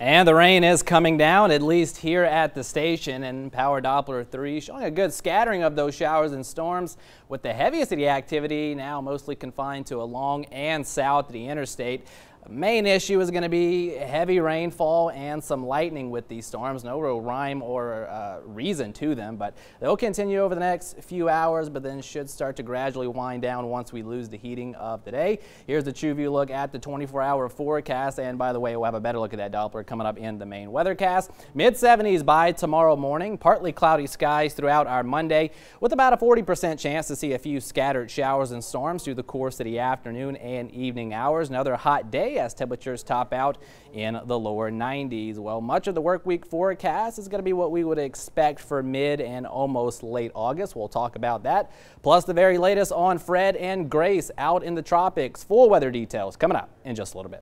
And the rain is coming down, at least here at the station, and Power Doppler 3 showing a good scattering of those showers and storms, with the heaviest of the activity now mostly confined to along and south of the interstate. The main issue is going to be heavy rainfall and some lightning with these storms. No real rhyme or uh, reason to them, but they'll continue over the next few hours, but then should start to gradually wind down once we lose the heating of the day. Here's the TrueView look at the 24-hour forecast, and by the way, we'll have a better look at that Doppler coming up in the main weathercast. Mid-70s by tomorrow morning, partly cloudy skies throughout our Monday, with about a 40% chance to see a few scattered showers and storms through the course of the afternoon and evening hours. Another hot day as temperatures top out in the lower 90s. Well, much of the workweek forecast is going to be what we would expect for mid and almost late August. We'll talk about that. Plus, the very latest on Fred and Grace out in the tropics. Full weather details coming up in just a little bit.